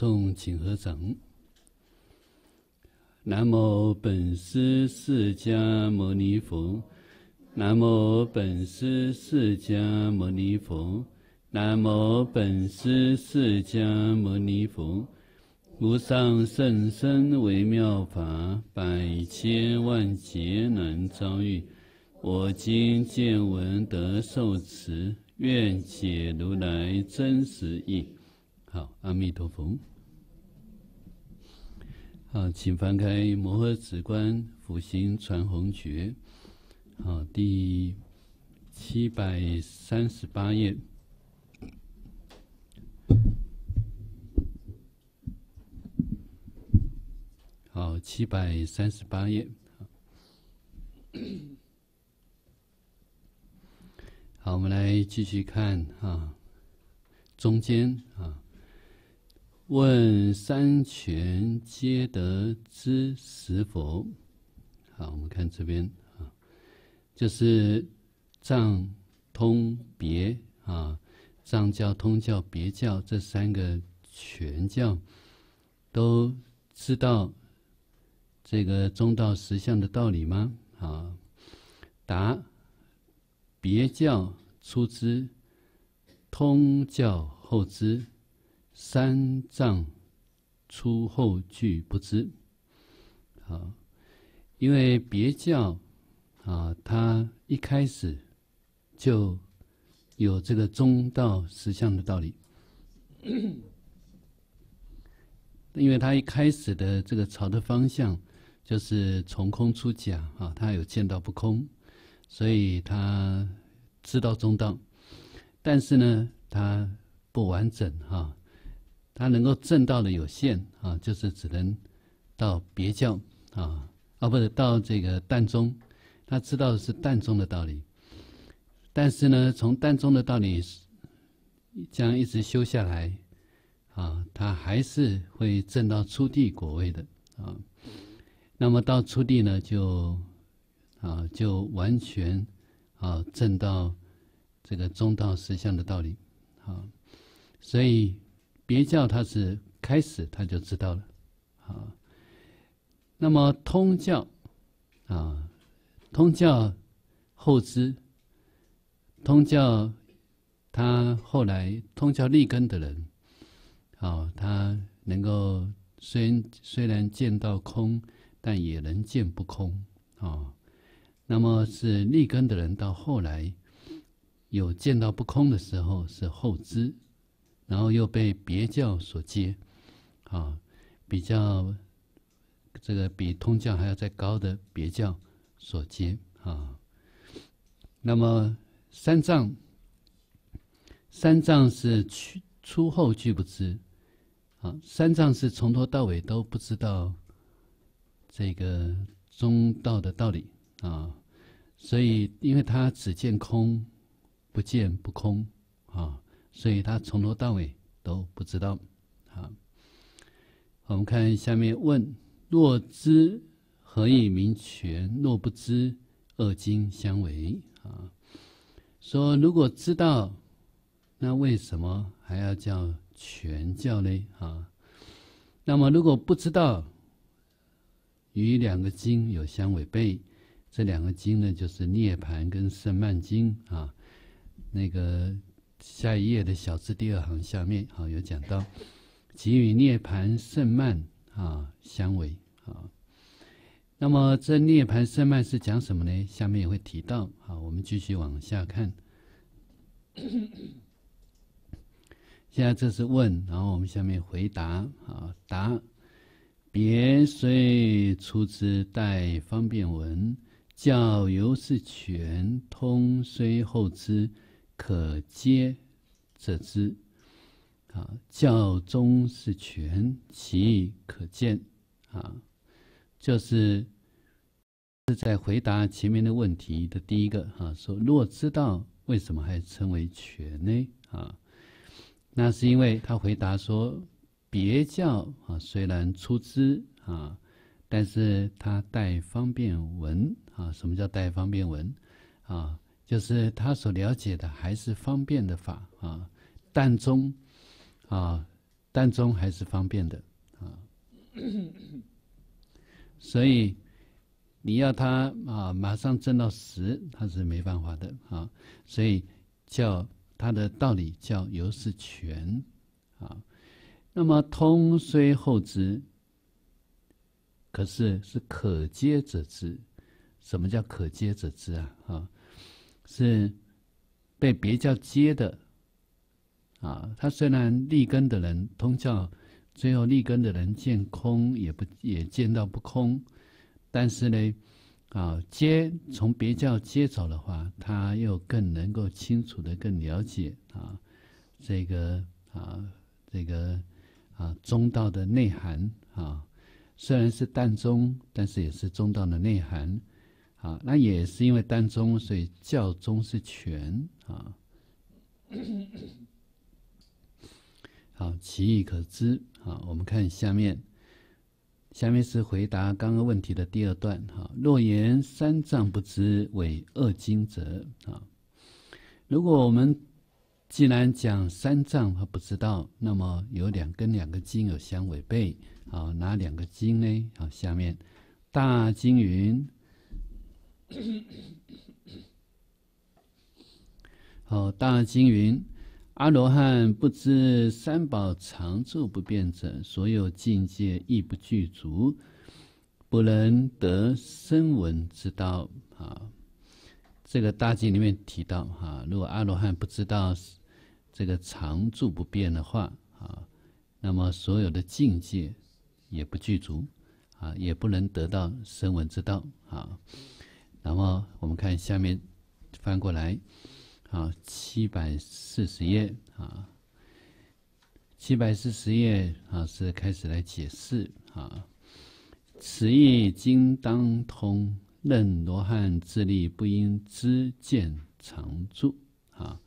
众请合掌。南无本师释迦牟尼佛，南无本师释迦牟尼佛，南无本师释迦牟尼佛。无上甚深微妙法，百千万劫难遭遇。我今见闻得受持，愿解如来真实义。好，阿弥陀佛。啊，请翻开《摩诃止观》《辅行传弘诀》啊，第七百三十八页。好，七百三十八页。好，我们来继续看啊，中间啊。问三权皆得知实否？好，我们看这边啊，就是藏、通、别啊，藏教、通教、别教这三个全教都知道这个中道实相的道理吗？啊？答：别教初知，通教后知。三藏出后句不知，啊，因为别教啊，他一开始就有这个中道实相的道理，因为他一开始的这个朝的方向就是从空出假啊，他有见到不空，所以他知道中道，但是呢，他不完整哈。他能够证到的有限啊，就是只能到别教啊，啊，不是到这个但中，他知道是但中的道理。但是呢，从但中的道理这样一直修下来啊，他还是会证到初地果位的啊。那么到初地呢，就啊，就完全啊证到这个中道实相的道理啊，所以。别教他是开始他就知道了，啊，那么通教啊，通教后知，通教他后来通教立根的人，啊，他能够虽虽然见到空，但也能见不空啊，那么是立根的人到后来有见到不空的时候是后知。然后又被别教所接，啊，比较这个比通教还要再高的别教所接啊。那么三藏，三藏是去初后俱不知，啊，三藏是从头到尾都不知道这个中道的道理啊，所以因为他只见空，不见不空啊。所以他从头到尾都不知道。好，我们看下面问：若知何以名权？若不知二经相违啊？说如果知道，那为什么还要叫全教呢？啊？那么如果不知道，与两个经有相违背。这两个经呢，就是涅盘跟圣曼经啊，那个。下一页的小字第二行下面，好有讲到，给予涅盘甚慢啊相违啊。那么这涅盘甚慢是讲什么呢？下面也会提到。好，我们继续往下看。现在这是问，然后我们下面回答。啊，答别虽出之，待方便闻，教由是全通虽后之。可接者之啊教宗是权其可见啊就是是在回答前面的问题的第一个啊说如果知道为什么还称为权呢啊那是因为他回答说别教啊虽然出资啊但是他带方便文啊什么叫带方便文啊？就是他所了解的还是方便的法啊，但中啊，但中还是方便的啊，所以你要他啊马上证到十，他是没办法的啊，所以叫他的道理叫由是全啊，那么通虽后知，可是是可接者知，什么叫可接者知啊啊？是被别教接的啊，他虽然立根的人，通教最后立根的人见空也不也见到不空，但是呢，啊，接从别教接走的话，他又更能够清楚的更了解啊，这个啊这个啊中道的内涵啊，虽然是淡中，但是也是中道的内涵。好，那也是因为单宗，所以教宗是全啊。好，其意可知。好，我们看下面，下面是回答刚刚问题的第二段。哈，若言三藏不知为恶经者啊。如果我们既然讲三藏他不知道，那么有两跟两个经有相违背。好，哪两个经呢？好，下面大经云。好，大经云：“阿罗汉不知三宝常住不变者，所有境界亦不具足，不能得声闻之道。”啊，这个大经里面提到哈，如果阿罗汉不知道这个常住不变的话啊，那么所有的境界也不具足啊，也不能得到声闻之道啊。然后我们看下面，翻过来，啊，七百四十页啊，七百四十页啊是开始来解释啊，此意经当通，任罗汉自力不应知见常住啊。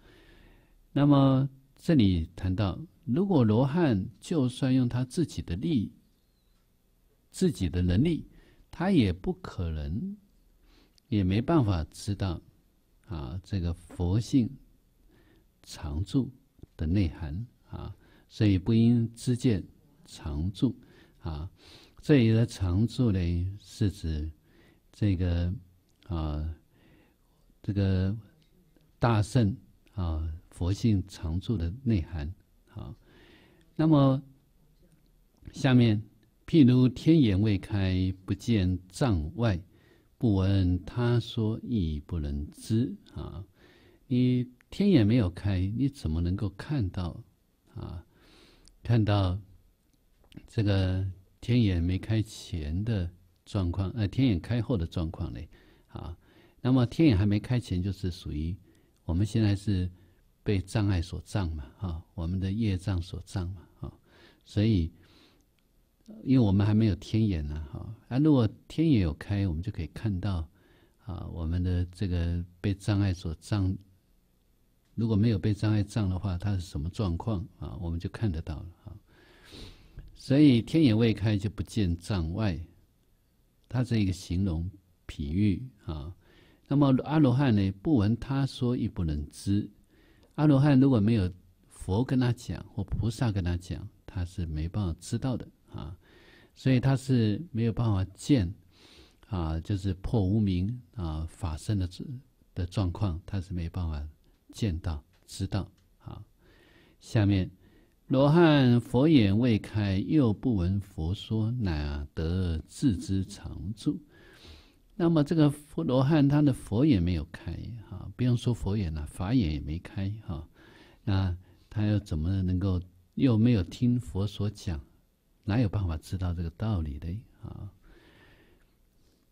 那么这里谈到，如果罗汉就算用他自己的力、自己的能力，他也不可能。也没办法知道，啊，这个佛性常住的内涵啊，所以不应知见常住啊。这里的常住呢，是指这个啊，这个大圣啊，佛性常住的内涵啊。那么下面，譬如天眼未开，不见障外。不闻他说，亦不能知啊！你天眼没有开，你怎么能够看到啊？看到这个天眼没开前的状况，呃，天眼开后的状况呢？啊，那么天眼还没开前，就是属于我们现在是被障碍所障嘛，啊，我们的业障所障嘛，啊，所以。因为我们还没有天眼呢，哈。那如果天眼有开，我们就可以看到，啊，我们的这个被障碍所障，如果没有被障碍障的话，它是什么状况啊？我们就看得到了，哈。所以天眼未开就不见障外，它是一个形容比喻啊。那么阿罗汉呢，不闻他说亦不能知。阿罗汉如果没有佛跟他讲或菩萨跟他讲，他是没办法知道的。啊，所以他是没有办法见啊，就是破无明啊，法身的的状况，他是没办法见到知道。好，下面罗汉佛眼未开，又不闻佛说，哪得自知常住？那么这个佛罗汉他的佛眼没有开啊，不用说佛眼了，法眼也没开哈，那他又怎么能够又没有听佛所讲？哪有办法知道这个道理的啊？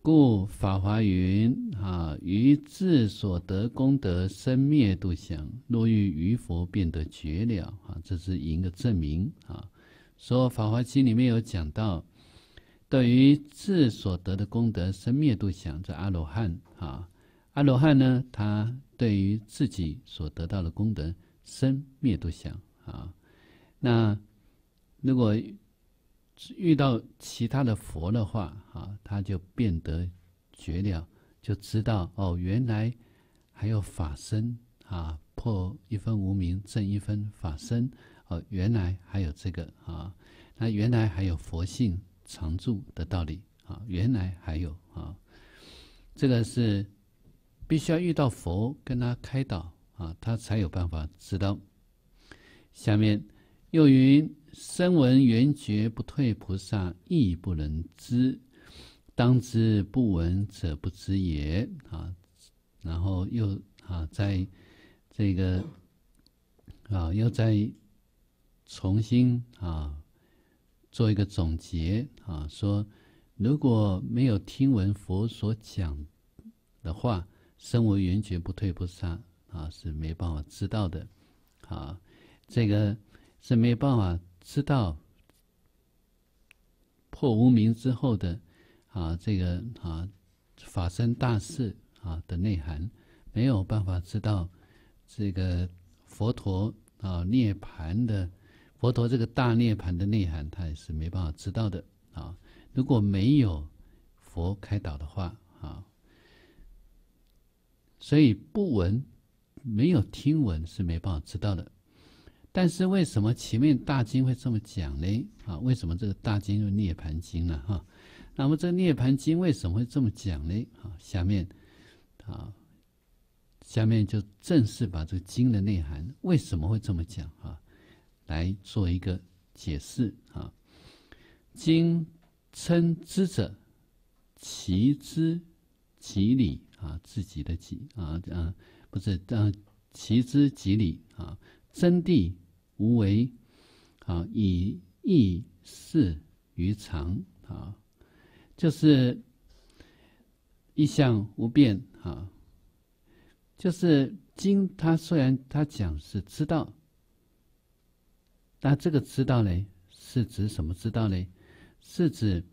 故法华云：“啊，于自所得功德生灭度想，若欲于佛便得绝了。”啊，这是一个证明啊。说法华经里面有讲到，对于自所得的功德生灭度想，这阿罗汉啊，阿罗汉呢，他对于自己所得到的功德生灭度想啊，那如果。遇到其他的佛的话，啊，他就变得绝了，就知道哦，原来还有法身啊，破一分无名，挣一分法身，哦，原来还有这个啊，那原来还有佛性常住的道理啊，原来还有啊，这个是必须要遇到佛跟他开导啊，他才有办法知道。下面又云。声闻缘觉不退菩萨亦不能知，当知不闻者不知也啊。然后又啊，在这个啊，又在重新啊做一个总结啊，说如果没有听闻佛所讲的话，声闻缘觉不退菩萨啊是没办法知道的，啊，这个是没办法。知道破无明之后的啊，这个啊法身大士啊的内涵，没有办法知道这个佛陀啊涅盘的佛陀这个大涅盘的内涵，他也是没办法知道的啊。如果没有佛开导的话啊，所以不闻没有听闻是没办法知道的。但是为什么前面大经会这么讲呢？啊，为什么这个大经又涅盘经呢？哈，那么这个涅盘经为什么会这么讲呢？啊，下面啊，下面就正式把这个经的内涵为什么会这么讲啊，来做一个解释啊。经称之者，其之其理啊，自己的己啊，啊，不是，啊，其之即理啊。真谛无为，啊，以意事于常啊，就是意象无变啊。就是经他虽然他讲是知道，但这个知道呢是指什么知道呢？是指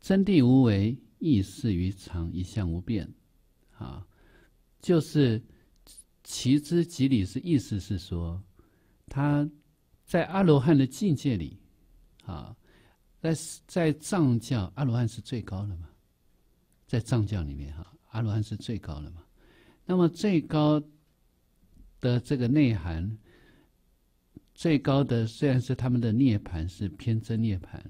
真谛无为，意事于常，一向无变啊。就是其之即理是意思是说。他在阿罗汉的境界里，啊，在在藏教阿罗汉是最高的嘛，在藏教里面哈，阿罗汉是最高的嘛。那么最高的这个内涵，最高的虽然是他们的涅槃是偏真涅槃，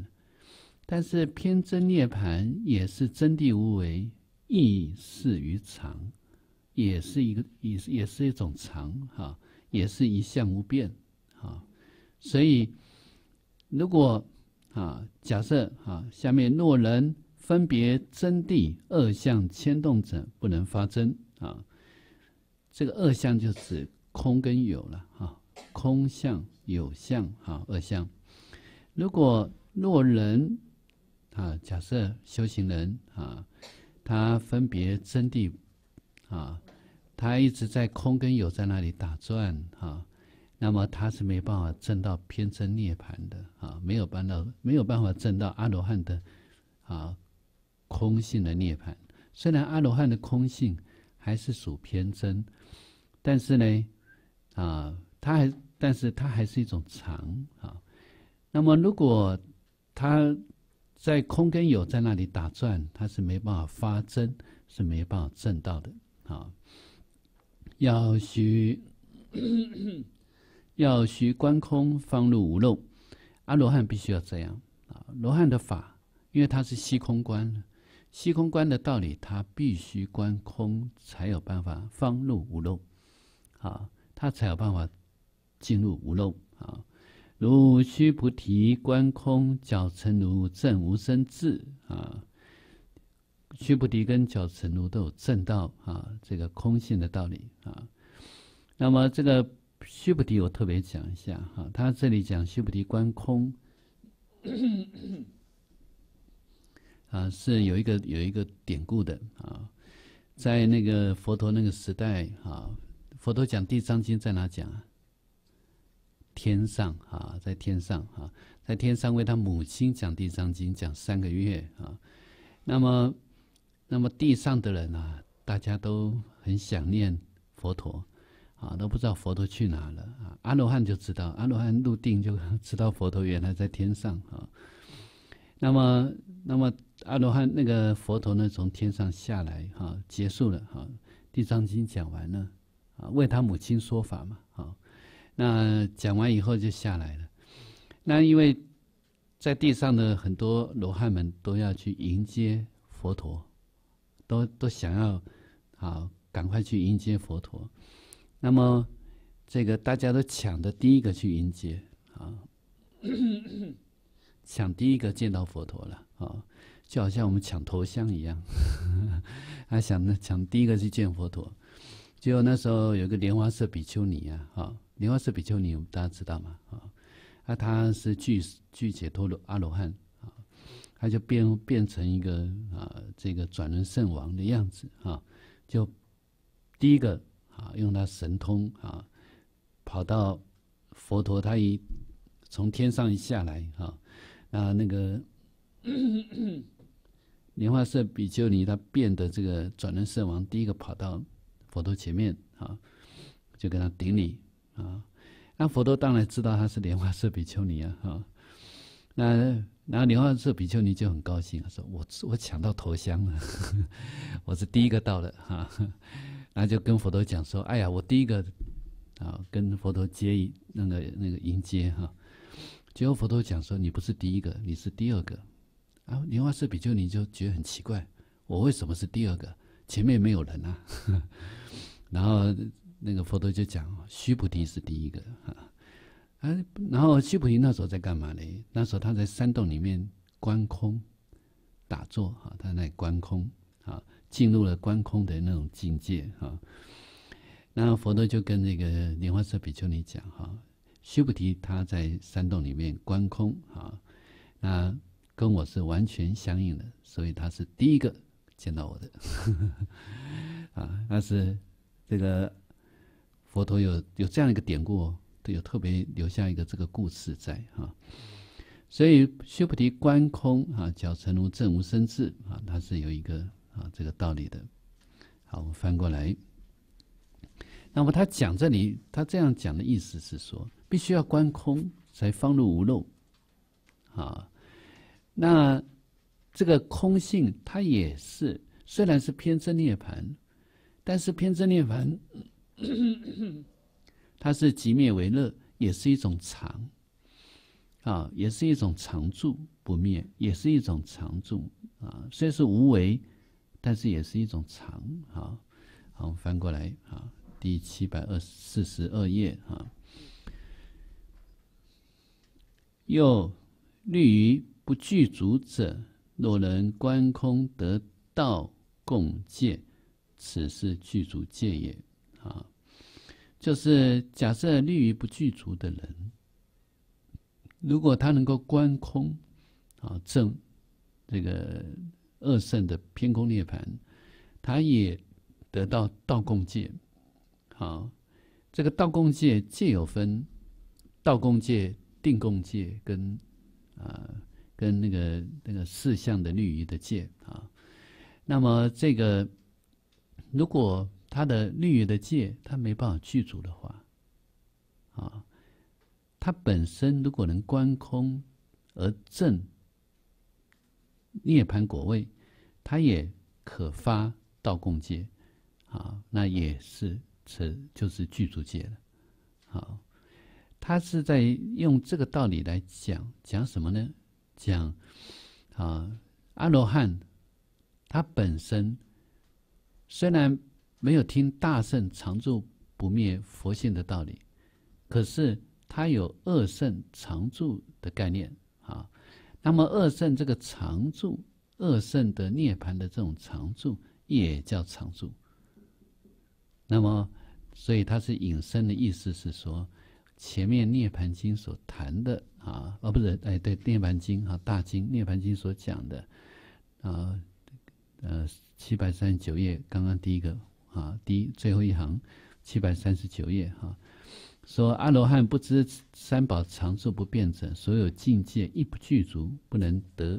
但是偏真涅槃也是真谛无为，异事于常，也是一个也也是一种常哈，也是一向无变。所以，如果啊，假设啊，下面若人分别真谛二相牵动者不能发真啊，这个二相就是空跟有了哈，空相、有相哈，二相。如果若人啊，假设修行人啊，他分别真谛啊，他一直在空跟有在那里打转啊。那么他是没办法证到偏真涅盘的啊，没有办到，没有办法证到阿罗汉的啊空性的涅盘。虽然阿罗汉的空性还是属偏真，但是呢，啊，他还，但是他还是一种常啊。那么如果他在空跟有在那里打转，他是没办法发真，是没办法证到的啊。要需。要须观空方入无漏，阿罗汉必须要这样啊。罗汉的法，因为他是虚空观，虚空观的道理，他必须观空才有办法方入无漏，啊，他才有办法进入无漏啊。如须菩提观空，脚尘如正无生智啊。须菩提跟脚尘如都有正道啊，这个空性的道理啊。那么这个。须菩提，我特别讲一下哈，他这里讲须菩提观空，啊，是有一个有一个典故的啊，在那个佛陀那个时代啊，佛陀讲地藏经在哪讲？天上啊，在天上啊，在天上为他母亲讲地藏经，讲三个月啊。那么，那么地上的人啊，大家都很想念佛陀。啊，都不知道佛陀去哪了啊！阿罗汉就知道，阿罗汉入定就 知道佛陀原来在天上啊。那么，那么阿罗汉那个佛陀呢，从天上下来哈，结束了哈，《地藏经》讲完了啊，为他母亲说法嘛。好，那讲完以后就下来了。那因为在地上的很多罗汉们都要去迎接佛陀，都都想要啊，赶快去迎接佛陀。那么，这个大家都抢着第一个去迎接啊，抢第一个见到佛陀了啊，就好像我们抢头像一样，啊 想呢抢第一个去见佛陀，结果那时候有个莲花色比丘尼啊，哈莲花色比丘尼大家知道吗啊？那他是具具解脱罗阿罗汉啊，他就变变成一个啊这个转轮圣王的样子啊，就第一个。啊，用他神通啊，跑到佛陀，他一从天上一下来啊，那那个 莲花色比丘尼，他变得这个转轮圣王第一个跑到佛陀前面啊，就跟他顶礼啊。那佛陀当然知道他是莲花色比丘尼啊，哈。那然后莲花色比丘尼就很高兴，说我我抢到头香了，我是第一个到的哈。然后就跟佛陀讲说：“哎呀，我第一个，啊，跟佛陀接那个那个迎接哈。”结果佛陀讲说：“你不是第一个，你是第二个。”啊，莲花寺比丘尼就觉得很奇怪：“我为什么是第二个？前面没有人啊。”然后那个佛陀就讲：“须菩提是第一个哈。”哎，然后须菩提那时候在干嘛呢？那时候他在山洞里面观空，打坐哈，他在观空啊。进入了观空的那种境界啊，那佛陀就跟那个莲花色比丘尼讲哈，须菩提他在山洞里面观空啊，那跟我是完全相应的，所以他是第一个见到我的 啊。那是这个佛陀有有这样的一个典故，哦。有特别留下一个这个故事在哈。所以须菩提观空啊，叫成如正无生智啊，它是有一个。啊，这个道理的，好，我们翻过来。那么他讲这里，他这样讲的意思是说，必须要观空，才方入无漏。啊，那这个空性，它也是虽然是偏正涅盘，但是偏正涅盘，它是即灭为乐，也是一种常，啊，也是一种常住不灭，也是一种常住啊，虽是无为。但是也是一种长啊！好，翻过来啊，第七百二四十二页啊，又利于不具足者，若能观空得道共戒，此是具足戒也啊。就是假设利于不具足的人，如果他能够观空啊，正这个。二圣的偏空涅盘，他也得到道共戒。好，这个道共戒戒有分道共戒、定共戒跟啊跟那个那个四相的绿衣的戒啊。那么这个如果他的绿衣的戒他没办法具足的话，啊，他本身如果能观空而正。涅盘果位，它也可发道共戒，啊，那也是这就是具足戒的，好，他是在用这个道理来讲讲什么呢？讲啊，阿罗汉他本身虽然没有听大圣常住不灭佛性的道理，可是他有恶圣常住的概念。那么二圣这个常住，二圣的涅盘的这种常住也叫常住。那么，所以它是引申的意思是说，前面《涅盘经》所谈的啊，哦，不是，哎，对，《涅盘经》啊，大经，《涅盘经》所讲的，啊，呃，七百三十九页，刚刚第一个啊，第一最后一行，七百三十九页哈。说阿罗汉不知三宝常住不变者，所有境界亦不具足，不能得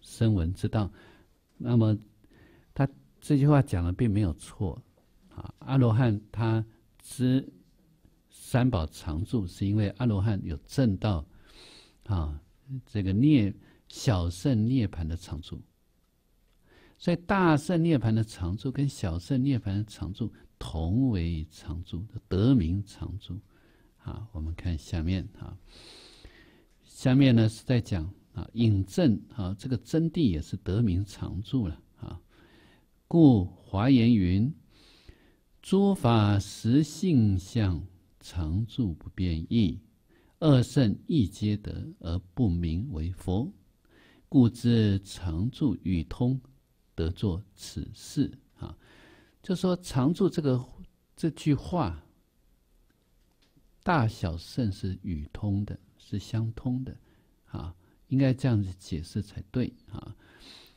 声闻之道。那么，他这句话讲的并没有错。啊，阿罗汉他知三宝常住，是因为阿罗汉有正道。啊，这个涅小圣涅盘的常住，所以大圣涅盘的常住跟小圣涅盘的常住同为常住，得名常住。啊，我们看下面啊，下面呢是在讲啊，引证啊，这个真谛也是得名常住了啊。故华严云：“诸法实性相常住不变易，二圣亦皆得而不名为佛，故知常住与通得作此事啊。”就说常住这个这句话。大小圣是与通的，是相通的，啊，应该这样子解释才对啊。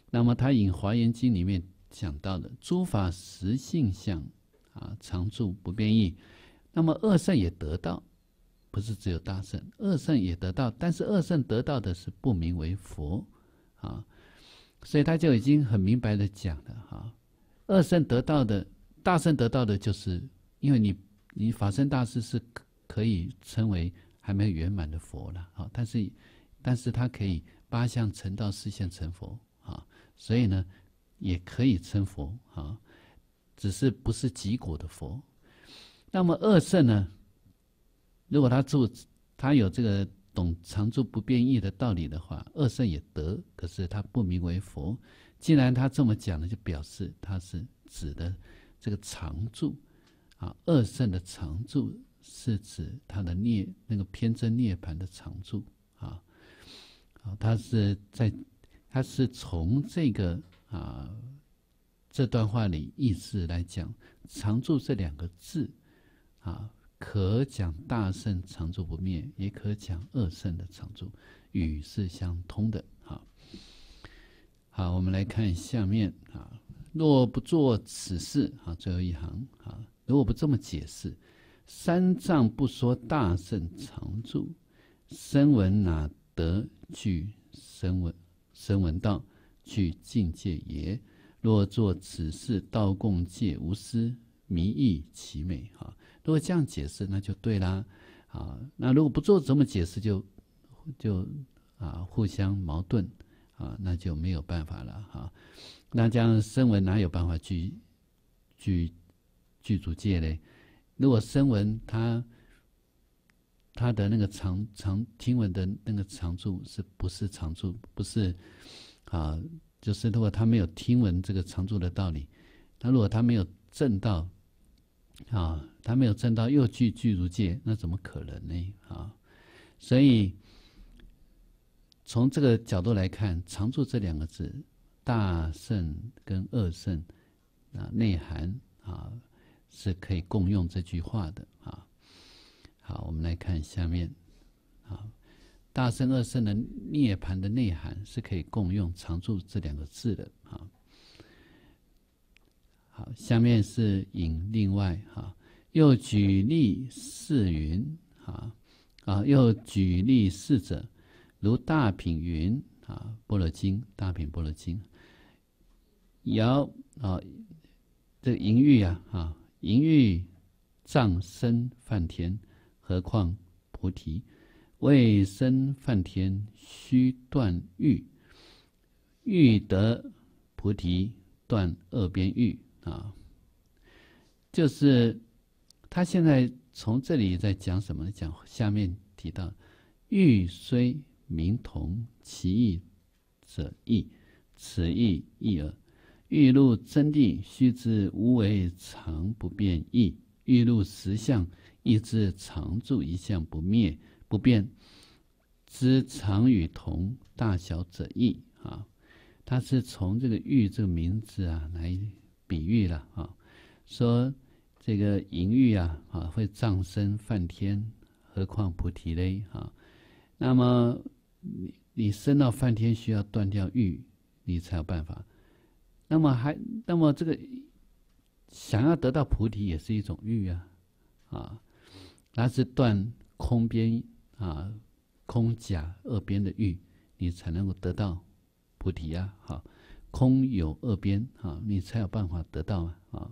那么他引《华严经》里面讲到的“诸法实性相，啊，常住不变易”，那么二圣也得到，不是只有大圣，二圣也得到。但是二圣得到的是不名为佛，啊，所以他就已经很明白的讲了哈，二圣得到的，大圣得到的就是因为你你法身大师是。可以称为还没有圆满的佛了啊！但是，但是他可以八相成道，四相成佛啊，所以呢，也可以称佛啊，只是不是极果的佛。那么二圣呢？如果他住，他有这个懂常住不变易的道理的话，二圣也得，可是他不名为佛。既然他这么讲呢，就表示他是指的这个常住啊，二圣的常住。是指他的涅那个偏振涅盘的常住啊，好，他是在，他是从这个啊这段话里意思来讲，常住这两个字啊，可讲大圣常住不灭，也可讲二圣的常住，与是相通的。啊。好，我们来看下面啊，若不做此事啊，最后一行啊，如果不这么解释。三藏不说大圣常住，声闻哪得具声闻？声闻道去境界也。若作此事，道共戒无私迷意其美哈。如果这样解释，那就对啦。啊，那如果不做这么解释，就就啊互相矛盾啊，那就没有办法了哈。那这样声闻哪有办法具具具足戒嘞？如果声闻他他的那个常常听闻的那个常住是不是常住？不是啊，就是如果他没有听闻这个常住的道理，他如果他没有证道啊，他没有证道又具具如界，那怎么可能呢？啊，所以从这个角度来看，常住这两个字，大圣跟二圣啊内涵啊。是可以共用这句话的啊，好，我们来看下面啊，大圣二圣的涅盘的内涵是可以共用“常住”这两个字的啊，好，下面是引另外哈，又举例四云啊啊，又举例四者，如大品云啊，《般若经》大品《般若经》，尧啊，这淫欲啊，啊。淫欲葬生梵天，何况菩提？为生梵天，须断欲；欲得菩提，断二边欲。啊，就是他现在从这里在讲什么呢？讲下面提到：欲虽名同，其义者异，此义异耳。欲入真谛，须知无为常不变易；欲入实相，亦知常住一相不灭不变。知常与同大小者异啊！它是从这个欲这个名字啊来比喻了啊，说这个淫欲啊啊会葬身梵天，何况菩提嘞啊？那么你你升到梵天，需要断掉欲，你才有办法。那么还那么这个想要得到菩提也是一种欲啊，啊，那是断空边啊空假二边的欲，你才能够得到菩提啊。好，空有二边啊，你才有办法得到啊。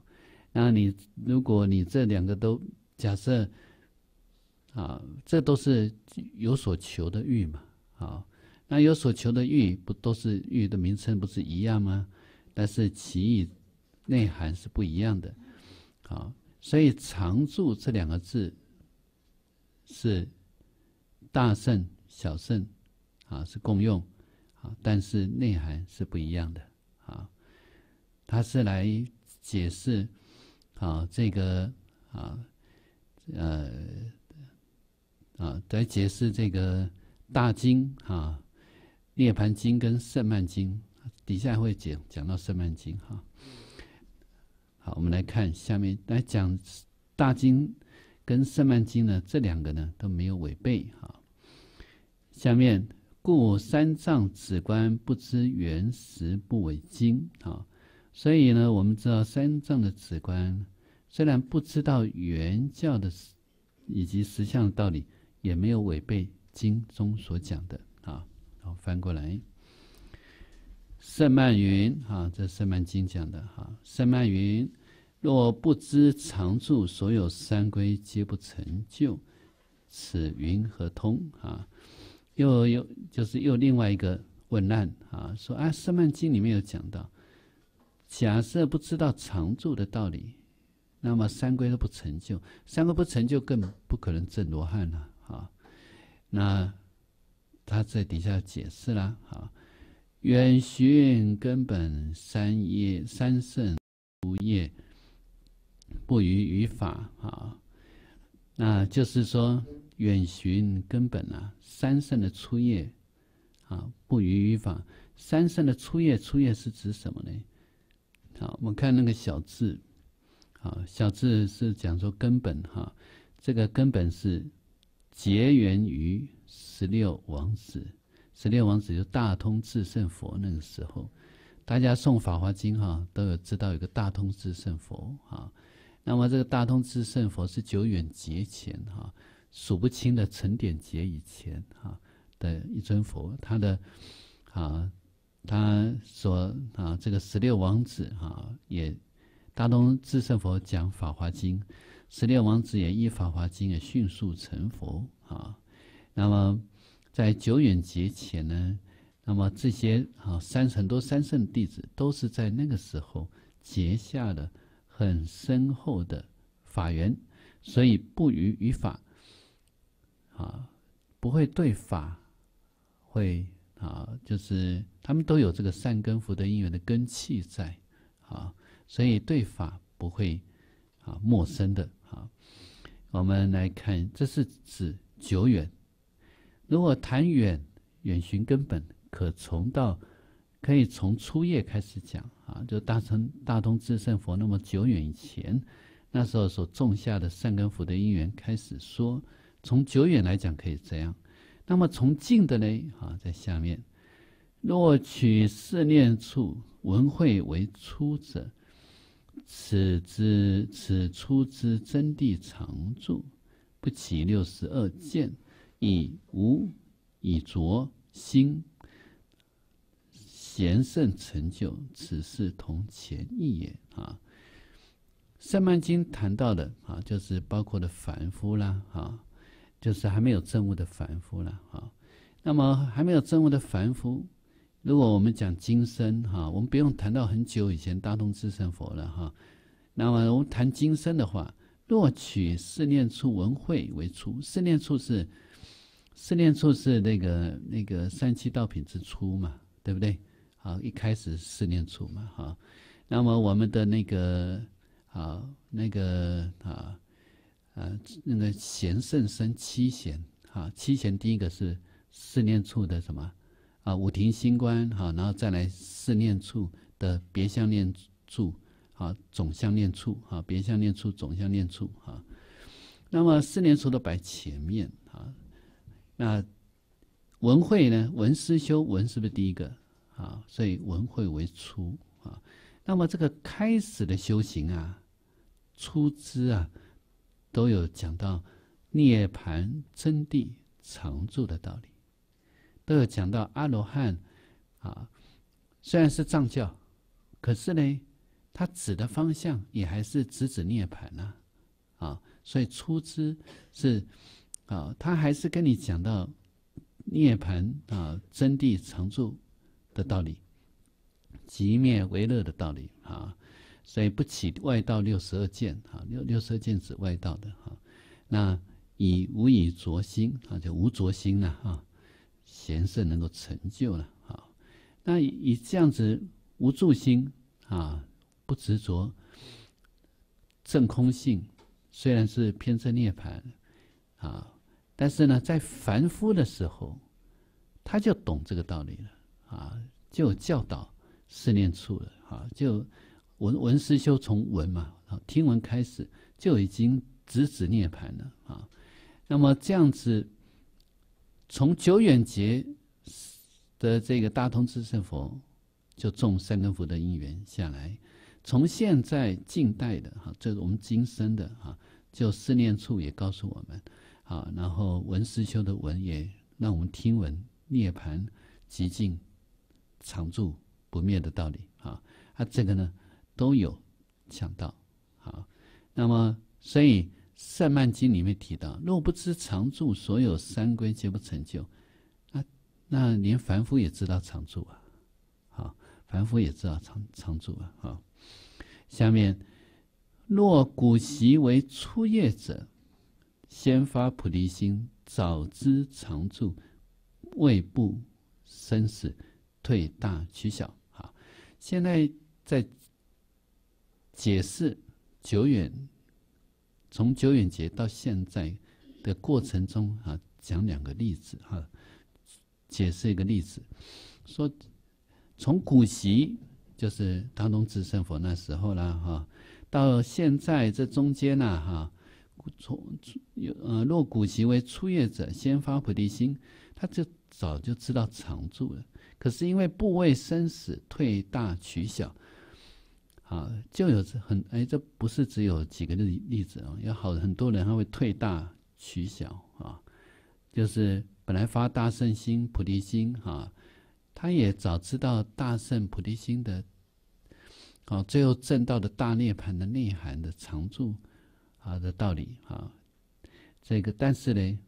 那你如果你这两个都假设啊，这都是有所求的欲嘛。啊，那有所求的欲不都是欲的名称不是一样吗？但是其意内涵是不一样的，好，所以常住这两个字是大圣、小圣啊是共用，啊，但是内涵是不一样的啊，它是来解释啊这个啊呃啊来解释这个大经啊《涅盘经》跟《圣曼经》。底下会讲讲到《胜曼经》哈，好，我们来看下面来讲《大经》跟《胜曼经》呢，这两个呢都没有违背哈。下面故三藏止观不知原实不为经啊，所以呢，我们知道三藏的止观虽然不知道原教的以及实相的道理，也没有违背经中所讲的啊。然后翻过来。盛曼云哈，这《盛曼经》讲的哈，盛曼云若不知常住，所有三规皆不成就，此云何通啊？又又就是又另外一个问难啊，说啊，《圣曼经》里面有讲到，假设不知道常住的道理，那么三规都不成就，三规不成就，更不可能证罗汉了啊。那他在底下解释了啊。远寻根本三业三圣无业，不逾于法啊，那就是说远寻根本啊，三圣的初业啊，不逾于法。三圣的初业，初业是指什么呢？好，我们看那个小字，好，小字是讲说根本哈，这个根本是结缘于十六王子。十六王子就大通智胜佛那个时候，大家诵《法华经》哈，都有知道有个大通智胜佛哈。那么这个大通智胜佛是久远劫前哈，数不清的成点劫以前哈的一尊佛，他的啊，他说啊，这个十六王子哈，也大通智胜佛讲《法华经》，十六王子也依《法华经》也迅速成佛啊。那么。在久远劫前呢，那么这些啊三很多三圣弟子都是在那个时候结下了很深厚的法缘，所以不愚于法，啊不会对法会啊，就是他们都有这个善根福德因缘的根气在啊，所以对法不会啊陌生的啊。我们来看，这是指久远。如果谈远，远寻根本，可从到，可以从初夜开始讲啊，就大乘大通智胜佛那么久远以前，那时候所种下的善根福德因缘开始说，从久远来讲可以这样。那么从近的呢？啊，在下面，若取四念处文会为初者，此之此初之真谛常住，不起六十二见。以无以浊心，贤圣成就，此事同前一也。啊，《三曼经》谈到的啊，就是包括的凡夫啦，啊，就是还没有证悟的凡夫啦，啊。那么还没有证悟的凡夫，如果我们讲今生，哈，我们不用谈到很久以前大通智胜佛了，哈。那么我们谈今生的话，若取四念处闻会为初，四念处是。四念处是那个那个三七道品之初嘛，对不对？好，一开始四念处嘛，好。那么我们的那个啊，那个啊，呃，那个贤圣生七贤，哈，七贤第一个是四念处的什么啊？五庭星官哈，然后再来四念处的别相念处，啊，总相念处，哈，别相念处，总相念处，哈。那么四念处都摆前面。那文慧呢？文思修文是不是第一个啊？所以文慧为初啊。那么这个开始的修行啊，出之啊，都有讲到涅盘真谛常住的道理，都有讲到阿罗汉啊。虽然是藏教，可是呢，他指的方向也还是直指涅盘啊。啊，所以出之是。啊，他还是跟你讲到涅盘啊，真谛常住的道理，即灭为乐的道理啊，所以不起外道六十二见啊，六六十二见指外道的哈。那以无以着心，啊，就无着心了哈，贤圣能够成就了啊。那以这样子无助心啊，不执着，正空性虽然是偏正涅盘啊。但是呢，在凡夫的时候，他就懂这个道理了啊，就教导思念处了啊，就闻闻思修从闻嘛，听闻开始就已经直指涅盘了啊。那么这样子，从久远劫的这个大通智胜佛就种三根佛的因缘下来，从现在近代的哈，就是我们今生的哈，就思念处也告诉我们。啊，然后文思修的文也让我们听闻涅盘极尽常住不灭的道理啊，啊，这个呢都有讲到。好，那么所以善曼经里面提到，若不知常住，所有三归皆不成就。那那连凡夫也知道常住啊，好，凡夫也知道常常住啊。好，下面若古习为初业者。先发菩提心，早知常住，未不生死，退大取小。哈，现在在解释久远，从久远劫到现在的过程中，啊，讲两个例子，哈，解释一个例子，说从古籍就是唐东智胜佛那时候啦，哈，到现在这中间呢，哈。从出有呃，若古其为初业者，先发菩提心，他就早就知道常住了。可是因为部位生死退大取小，啊，就有很哎，这不是只有几个例例子啊，有好很多人他会退大取小啊，就是本来发大圣心菩提心啊，他也早知道大圣菩提心的，啊，最后正道的大涅盘的内涵的常住。好的道理啊，这个但是呢，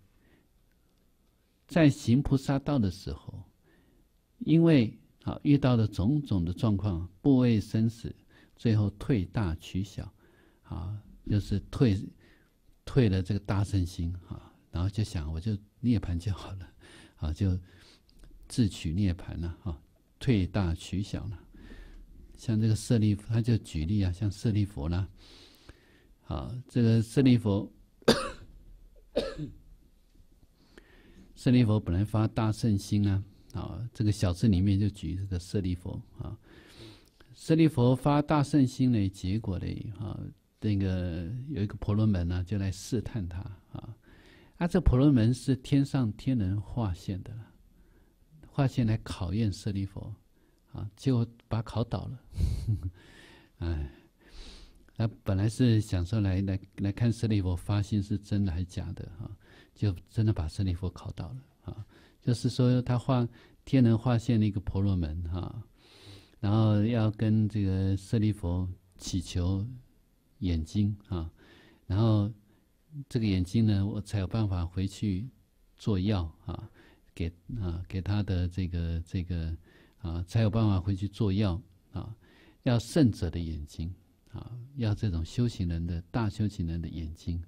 在行菩萨道的时候，因为啊遇到了种种的状况，不畏生死，最后退大取小，啊，就是退退了这个大圣心啊，然后就想我就涅槃就好了，啊，就自取涅槃了，哈，退大取小了，像这个舍利，他就举例啊，像舍利佛呢。啊，这个舍利佛，舍利佛本来发大圣心啊，啊，这个小字里面就举这个舍利佛啊，舍利佛发大圣心呢，结果嘞，啊，那个有一个婆罗门呢，就来试探他啊，啊，这婆罗门是天上天人化现的，化现来考验舍利佛，啊，结果把考倒了，哎。他本来是想说来来来看舍利佛发心是真的还是假的啊，就真的把舍利佛考到了啊，就是说他画天人画线那一个婆罗门哈，然后要跟这个舍利佛祈求眼睛啊，然后这个眼睛呢，我才有办法回去做药啊，给啊给他的这个这个啊才有办法回去做药啊，要圣者的眼睛。啊，要这种修行人的大修行人的眼睛，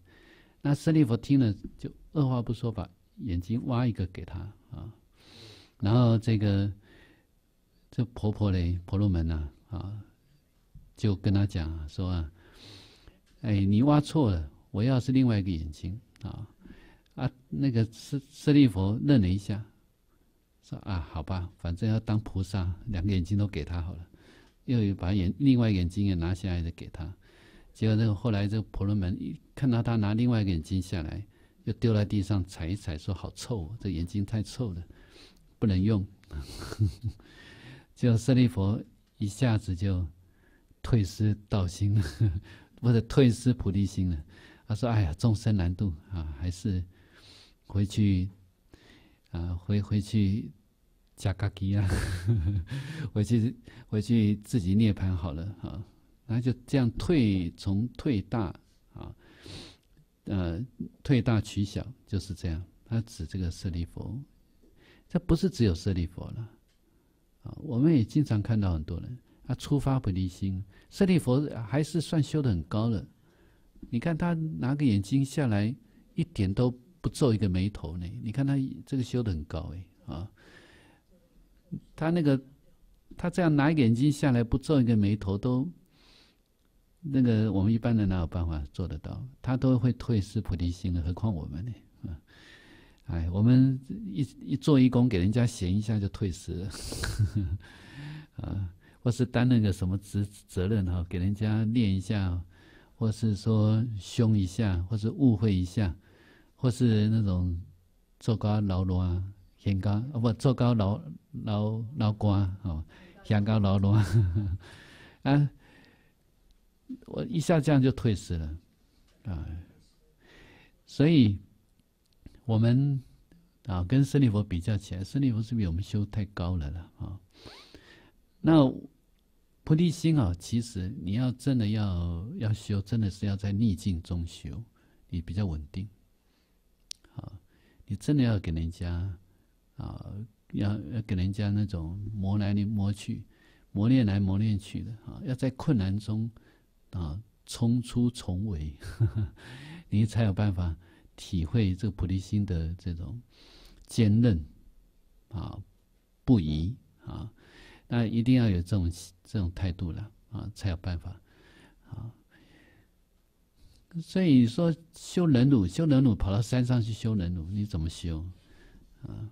那舍利弗听了就二话不说，把眼睛挖一个给他啊。然后这个这婆婆嘞婆罗门呐啊，就跟他讲说：“啊，哎，你挖错了，我要是另外一个眼睛啊啊。”那个舍舍利弗愣了一下，说：“啊，好吧，反正要当菩萨，两个眼睛都给他好了。”又把眼另外眼睛也拿下来的给他，结果那个后来这个婆罗门一看到他拿另外眼睛下来，又丢在地上踩一踩，说好臭，这眼睛太臭了，不能用。就舍利佛一下子就退失道心了，或者退失菩提心了。他说：“哎呀，众生难度啊，还是回去，啊，回回去。”加咖吉啊！回去回去自己涅盘好了哈。那就这样退，从退大啊，呃，退大取小就是这样。他指这个舍利佛，这不是只有舍利佛了啊。我们也经常看到很多人，他出发菩提心，舍利佛还是算修的很高了。你看他拿个眼睛下来，一点都不皱一个眉头呢。你看他这个修的很高哎啊。他那个，他这样拿眼睛下来不皱一个眉头都，那个我们一般人哪有办法做得到？他都会退失菩提心的，何况我们呢？哎，我们一一做义工给人家闲一下就退失了，啊，或是担那个什么职责任哈，给人家念一下，或是说凶一下，或是误会一下，或是那种做高牢笼啊。天高，啊不，坐高老老老瓜吼，天高楼观，啊，我一下这样就退失了，啊，所以，我们啊跟生利佛比较起来，生利佛是比我们修太高了了，啊，那菩提心啊，其实你要真的要要修，真的是要在逆境中修，你比较稳定，好，你真的要给人家。啊，要要给人家那种磨来磨去，磨练来磨练去的啊，要在困难中啊冲出重围，你才有办法体会这个菩提心的这种坚韧啊不移啊。那一定要有这种这种态度了啊，才有办法啊。所以说修忍辱，修忍辱跑到山上去修忍辱，你怎么修啊？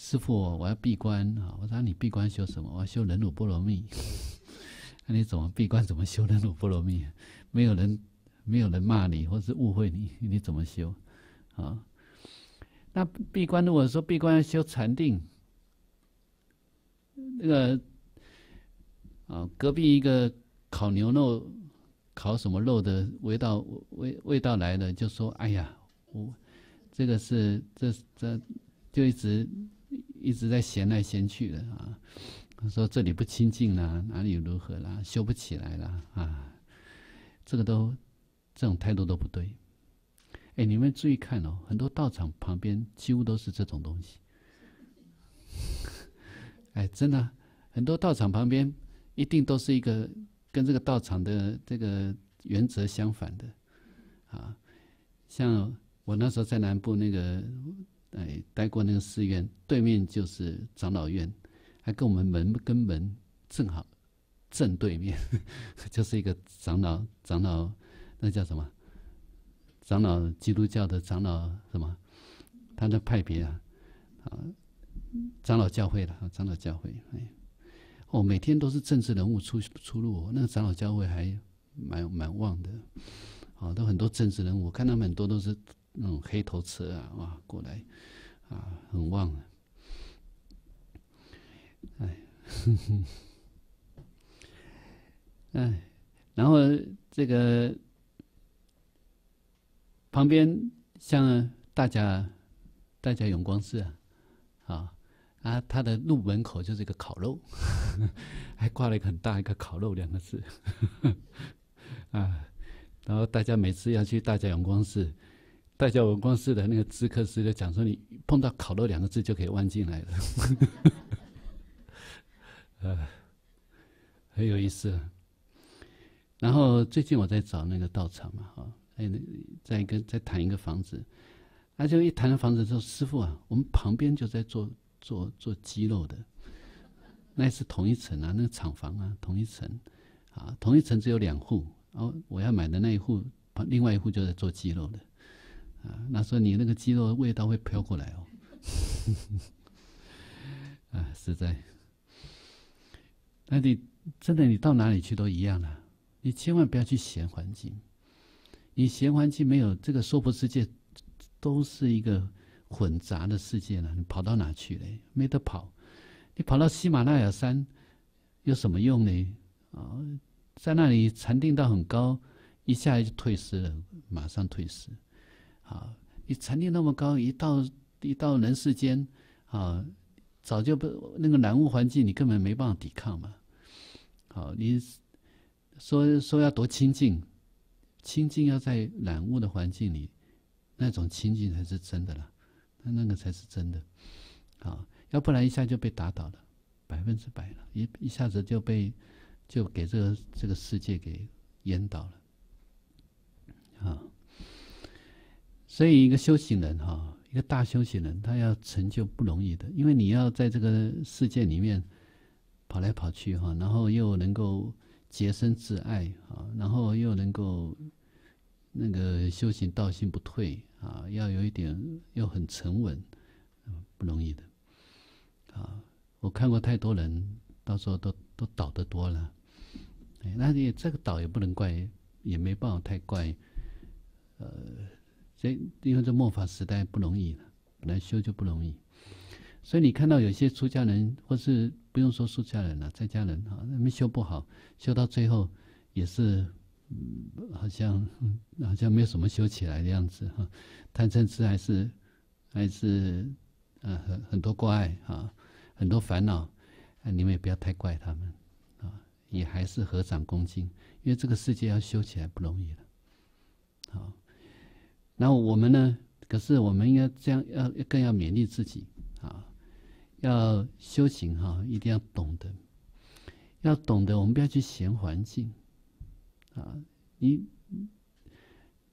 师傅，我要闭关啊！我说你闭关修什么？我要修忍辱波罗蜜。那 你怎么闭关怎么修忍辱波罗蜜？没有人，没有人骂你或是误会你，你怎么修？啊，那闭关如果说闭关要修禅定，那个啊，隔壁一个烤牛肉、烤什么肉的味道味味道来了，就说：“哎呀，我这个是这这，就一直。”一直在闲来闲去的啊！他说：“这里不清净啦，哪里如何啦，修不起来了啊！”这个都，这种态度都不对。哎，你们注意看哦，很多道场旁边几乎都是这种东西。哎，真的，很多道场旁边一定都是一个跟这个道场的这个原则相反的啊。像我那时候在南部那个。哎，待过那个寺院对面就是长老院，还跟我们门跟门正好正对面，就是一个长老长老，那叫什么？长老基督教的长老什么？他的派别啊，啊，长老教会的长老教会，哎，哦，每天都是政治人物出出入，那个长老教会还蛮蛮旺的，好，都很多政治人物，看他们很多都是。那种黑头车啊，哇，过来，啊，很旺啊，哎，哎，然后这个旁边像大家，大家永光寺啊，啊，啊，他的路门口就是一个烤肉，还挂了一个很大一个烤肉两个字，啊，然后大家每次要去大家永光寺。代教文光似的，那个知客师就讲说：“你碰到‘烤肉’两个字就可以弯进来了。”呃，很有意思。然后最近我在找那个道场嘛，哈，哎，再一个再谈一个房子。那就一谈了房子之后，师傅啊，我们旁边就在做做做鸡肉的，那是同一层啊，那个厂房啊，同一层啊，同一层只有两户，然后我要买的那一户，另外一户就在做鸡肉的。啊，那候你那个鸡肉的味道会飘过来哦，啊，实在。那你真的你到哪里去都一样了，你千万不要去嫌环境。你嫌环境没有这个娑婆世界，都是一个混杂的世界了。你跑到哪去嘞？没得跑。你跑到喜马拉雅山有什么用呢？啊，在那里禅定到很高，一下就退失了，马上退失。啊！你禅定那么高，一到一到人世间，啊，早就不那个染污环境，你根本没办法抵抗嘛。好，你说说要多清净，清净要在染污的环境里，那种清净才是真的啦。那那个才是真的。啊，要不然一下就被打倒了，百分之百了，一一下子就被就给这个这个世界给淹倒了。啊。所以，一个修行人哈，一个大修行人，他要成就不容易的，因为你要在这个世界里面跑来跑去哈，然后又能够洁身自爱啊，然后又能够那个修行道心不退啊，要有一点又很沉稳，不容易的啊。我看过太多人，到时候都都倒得多了，那你这个倒也不能怪，也没办法太怪，呃。所以，因为这末法时代不容易了，来修就不容易。所以，你看到有些出家人，或是不用说出家人了，在家人啊，他们修不好，修到最后也是，嗯，好像好像没有什么修起来的样子哈。贪嗔痴还是还是，啊、很很多挂碍啊，很多烦恼。啊，你们也不要太怪他们啊，也还是合掌恭敬，因为这个世界要修起来不容易了，好。那我们呢？可是我们应该这样，要更要勉励自己啊！要修行哈，一定要懂得，要懂得，我们不要去嫌环境啊！你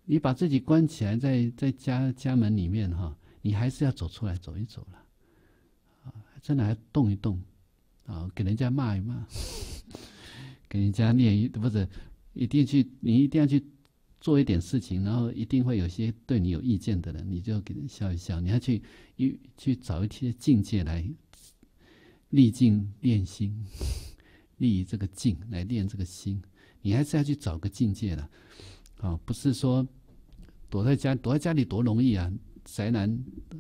你把自己关起来在在家家门里面哈，你还是要走出来走一走了啊！真的要动一动啊！给人家骂一骂，给人家念一不是，一定去，你一定要去。做一点事情，然后一定会有些对你有意见的人，你就给人笑一笑。你要去一去找一些境界来历尽练心，历 这个境来练这个心。你还是要去找个境界的啊，不是说躲在家，躲在家里多容易啊？宅男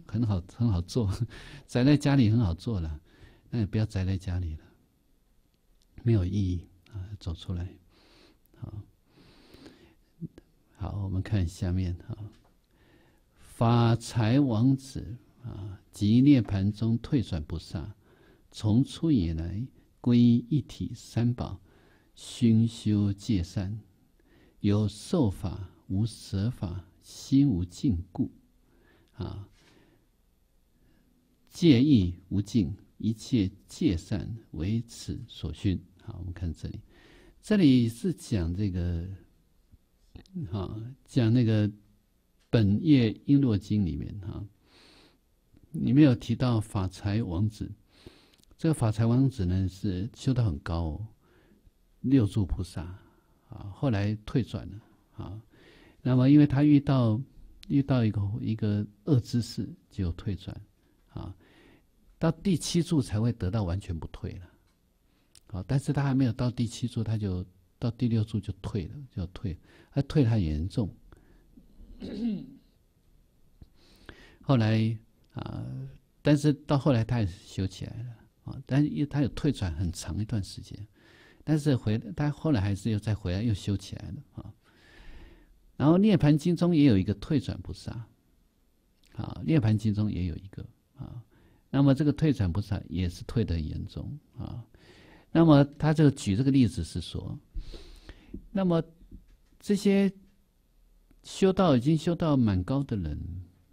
很好，很好做，宅在家里很好做了，那也不要宅在家里了，没有意义啊！走出来，好。好，我们看下面哈。法财王子啊，即涅盘中退转菩萨，从初以来归一体三宝，熏修戒善，有受法无舍法，心无禁锢，啊，戒意无尽，一切戒善为此所熏。好，我们看这里，这里是讲这个。好，讲那个《本业璎珞经》里面哈，里面有提到法财王子，这个法财王子呢是修得很高哦，六柱菩萨啊，后来退转了啊，那么因为他遇到遇到一个一个恶知识，就退转啊，到第七柱才会得到完全不退了，好，但是他还没有到第七柱，他就。到第六柱就退了，就退，他退太严重。后来啊，但是到后来他也修起来了啊，但是他有退转很长一段时间，但是回他后来还是又再回来又修起来了啊。然后《涅盘经》中也有一个退转菩萨，啊，《涅盘经》中也有一个啊。那么这个退转菩萨也是退的很严重啊。那么他这个举这个例子是说。那么，这些修道已经修到蛮高的人，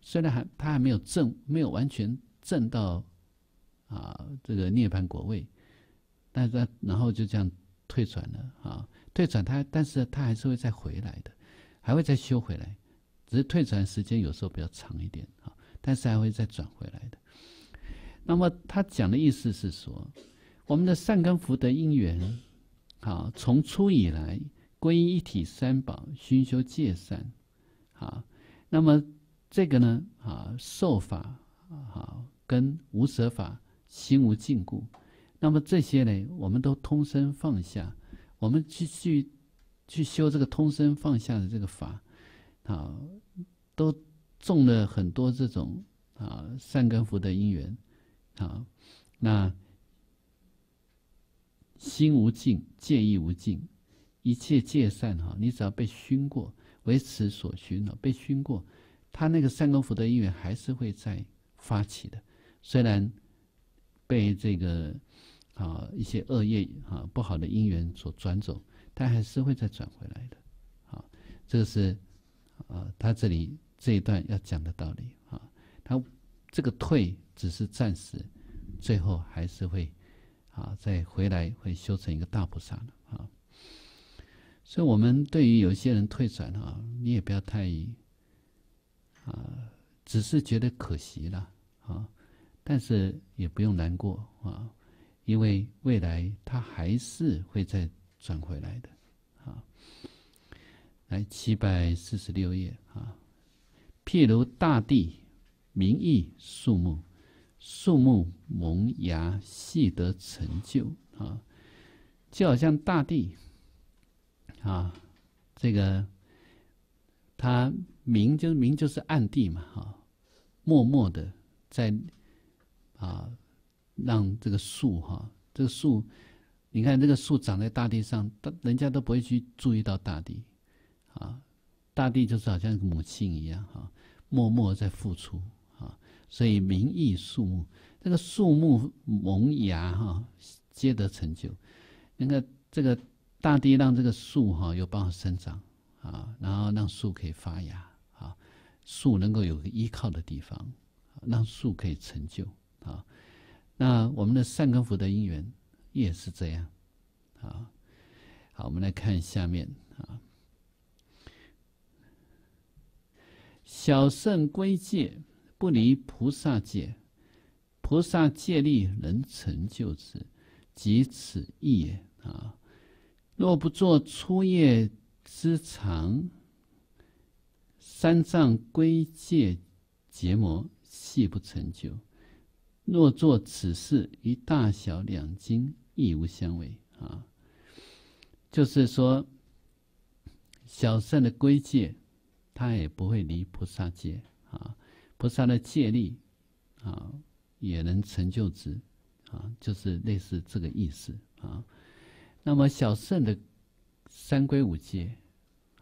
虽然还他还没有证，没有完全证到啊这个涅槃果位，但是然后就这样退转了啊，退转他，但是他还是会再回来的，还会再修回来，只是退转时间有时候比较长一点啊，但是还会再转回来的。那么他讲的意思是说，我们的善根福德因缘。好，从初以来，归一体三宝，熏修戒善，好，那么这个呢，啊，受法，啊，跟无舍法，心无禁锢，那么这些呢，我们都通身放下，我们去去去修这个通身放下的这个法，好，都种了很多这种啊善根福的因缘，好，那。心无尽，戒亦无尽，一切戒善哈，你只要被熏过，为此所熏了，被熏过，他那个三功福德因缘还是会再发起的，虽然被这个啊一些恶业啊不好的因缘所转走，他还是会再转回来的，好，这个是啊他这里这一段要讲的道理啊，他这个退只是暂时，最后还是会。啊，再回来会修成一个大菩萨了啊！所以，我们对于有些人退转啊，你也不要太啊，只是觉得可惜了啊，但是也不用难过啊，因为未来他还是会再转回来的啊。来，七百四十六页啊，譬如大地、名意、树木。树木萌芽，细得成就啊，就好像大地啊，这个它明就明就是暗地嘛啊，默默的在啊让这个树哈，这个树，你看这个树长在大地上，人人家都不会去注意到大地啊，大地就是好像母亲一样哈，默默在付出。所以，名益树木，这个树木萌芽哈，皆得成就。那个这个大地让这个树哈有办法生长啊，然后让树可以发芽啊，树能够有个依靠的地方，让树可以成就啊。那我们的善根福德因缘也是这样啊。好，我们来看下面啊，小圣归戒。不离菩萨界，菩萨戒力能成就此，即此意也。啊！若不作初业之长，三藏归戒结魔系不成就。若作此事，与大小两经亦无相违。啊！就是说，小善的归戒，他也不会离菩萨界。啊！菩萨的戒力，啊，也能成就之，啊，就是类似这个意思啊。那么小圣的三规五戒，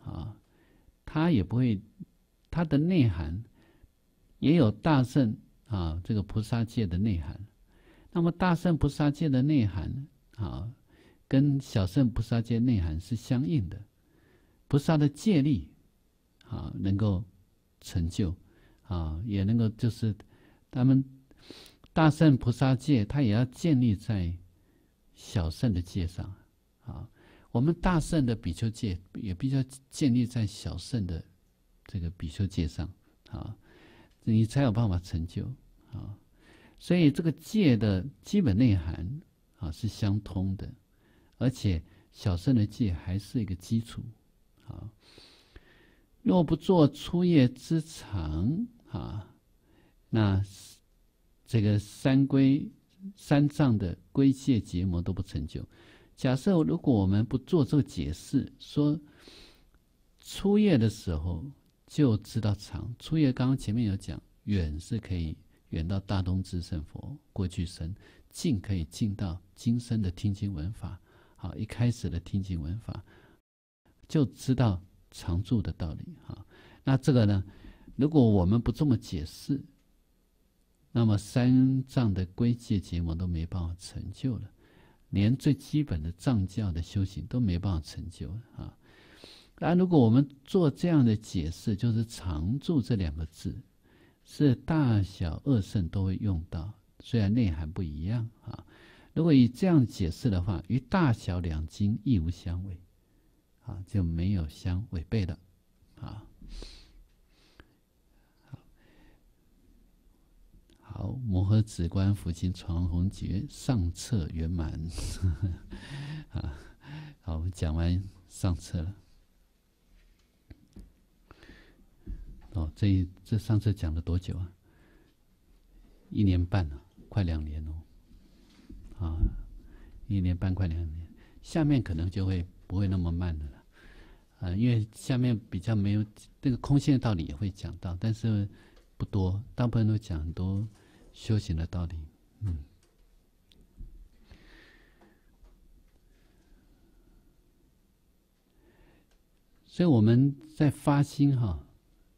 啊，他也不会，它的内涵也有大圣啊这个菩萨戒的内涵。那么大圣菩萨戒的内涵啊，跟小圣菩萨戒内涵是相应的。菩萨的戒力，啊，能够成就。啊，也能够就是，他们大圣菩萨界，他也要建立在小圣的界上啊。我们大圣的比丘界也必须要建立在小圣的这个比丘界上啊，你才有办法成就啊。所以这个戒的基本内涵啊是相通的，而且小圣的戒还是一个基础啊。若不做初业之长。啊，那这个三归三藏的归戒结膜都不成就。假设如果我们不做这个解释，说初夜的时候就知道长，初夜，刚刚前面有讲远是可以远到大东之圣佛过去生，近可以近到今生的听经闻法。好，一开始的听经闻法就知道常住的道理。好，那这个呢？如果我们不这么解释，那么三藏的归戒结盟都没办法成就了，连最基本的藏教的修行都没办法成就了啊！那如果我们做这样的解释，就是常住这两个字，是大小二圣都会用到，虽然内涵不一样啊。如果以这样解释的话，与大小两经亦无相违啊，就没有相违背的啊。好，摩诃止观，复经传弘，觉上策圆满 啊！好，我们讲完上策了。哦，这这上次讲了多久啊？一年半了，快两年哦！啊，一年半快两年，下面可能就会不会那么慢的了啊！因为下面比较没有那个空性的道理也会讲到，但是不多，大部分都讲很多。修行的道理，嗯。所以我们在发心哈，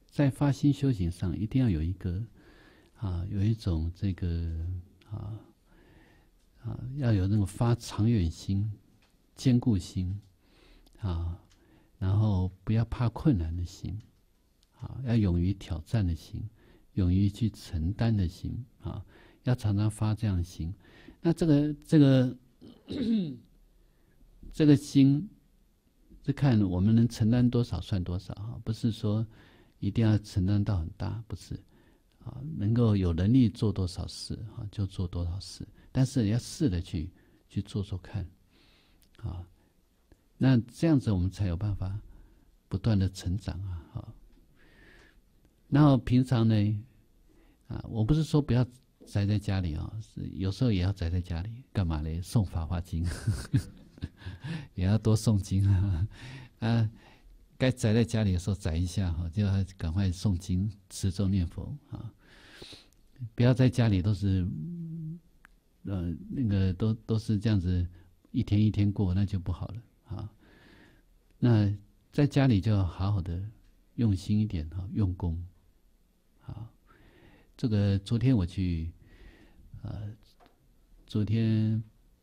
在发心修行上，一定要有一个啊，有一种这个啊啊，要有那种发长远心、坚固心啊，然后不要怕困难的心啊，要勇于挑战的心。勇于去承担的心啊，要常常发这样心。那这个这个这个心，是看我们能承担多少算多少啊，不是说一定要承担到很大，不是啊，能够有能力做多少事啊，就做多少事。但是要试着去去做做看啊，那这样子我们才有办法不断的成长啊，好。然后平常呢，啊，我不是说不要宅在家里啊，是有时候也要宅在家里。干嘛呢？送法华经，也要多诵经啊。啊，该宅在家里的时候宅一下哈，就要赶快诵经、持咒、念佛啊。不要在家里都是，呃，那个都都是这样子一天一天过，那就不好了啊。那在家里就要好好的用心一点哈，用功。这个昨天我去，啊，昨天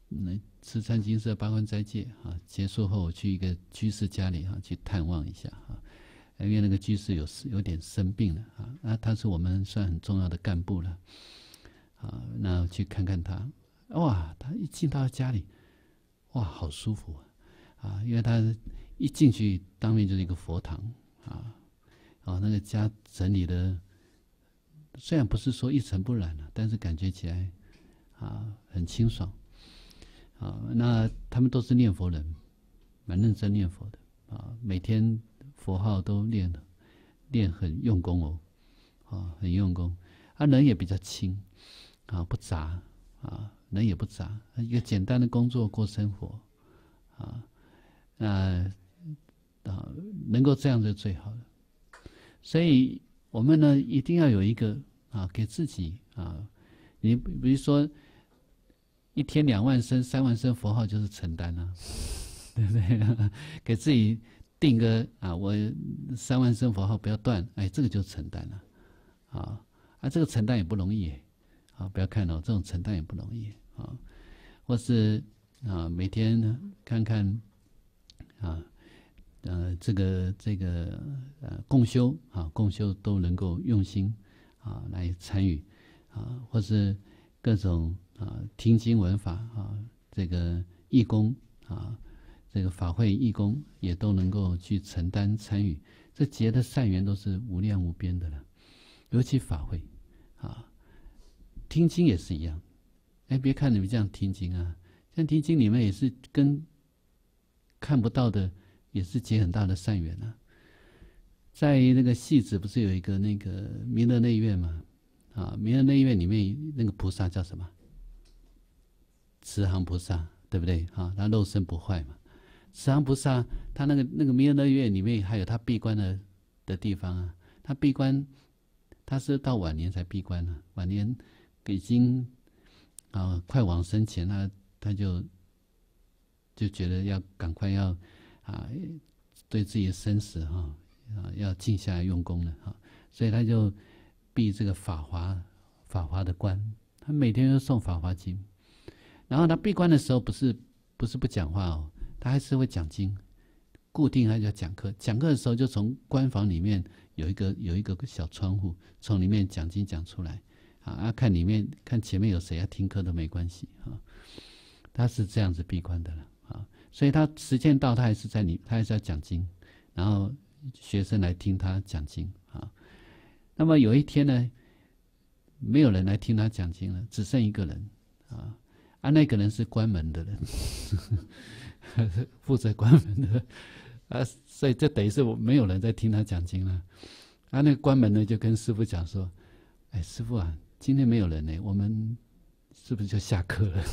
那持餐金色八关斋戒啊结束后，我去一个居士家里啊去探望一下啊，因为那个居士有有点生病了啊，那他是我们算很重要的干部了，啊，那去看看他，哇，他一进到家里，哇，好舒服啊，啊，因为他一进去，当面就是一个佛堂啊，啊，那个家整理的。虽然不是说一尘不染了，但是感觉起来，啊，很清爽，啊，那他们都是念佛人，蛮认真念佛的，啊，每天佛号都念的，念很用功哦，啊，很用功，啊，人也比较轻，啊，不杂，啊，人也不杂，一个简单的工作过生活，啊，呃，啊，能够这样就最好了，所以我们呢，一定要有一个。啊，给自己啊，你比如说，一天两万声、三万声佛号就是承担了，对不对？给自己定个啊，我三万声佛号不要断，哎，这个就承担了。啊，啊，这个承担也不容易，啊，不要看哦，这种承担也不容易啊。或是啊，每天看看啊，呃，这个这个呃共修啊，共修都能够用心。啊，来参与，啊，或是各种啊听经文法啊，这个义工啊，这个法会义工也都能够去承担参与，这结的善缘都是无量无边的了。尤其法会，啊，听经也是一样。哎，别看你们这样听经啊，像听经你们也是跟看不到的，也是结很大的善缘啊。在那个戏子不是有一个那个弥勒内院嘛？啊，弥勒内院里面那个菩萨叫什么？慈航菩萨，对不对？啊，他肉身不坏嘛。慈航菩萨，他那个那个弥勒内院里面还有他闭关的的地方啊。他闭关，他是到晚年才闭关啊，晚年已经啊，快往生前，他他就就觉得要赶快要啊，对自己的生死啊。啊，要静下来用功了哈，所以他就闭这个法华法华的关，他每天都送法华经，然后他闭关的时候不是不是不讲话哦，他还是会讲经，固定他就要讲课，讲课的时候就从关房里面有一个有一个小窗户，从里面讲经讲出来啊，看里面看前面有谁要听课都没关系啊，他是这样子闭关的了啊，所以他实践到他还是在里，他还是要讲经，然后。学生来听他讲经啊，那么有一天呢，没有人来听他讲经了，只剩一个人啊，啊，那个人是关门的人，负责关门的啊，所以这等于是我没有人在听他讲经了。啊，那关门呢就跟师傅讲说：“哎，师傅啊，今天没有人呢，我们是不是就下课了？”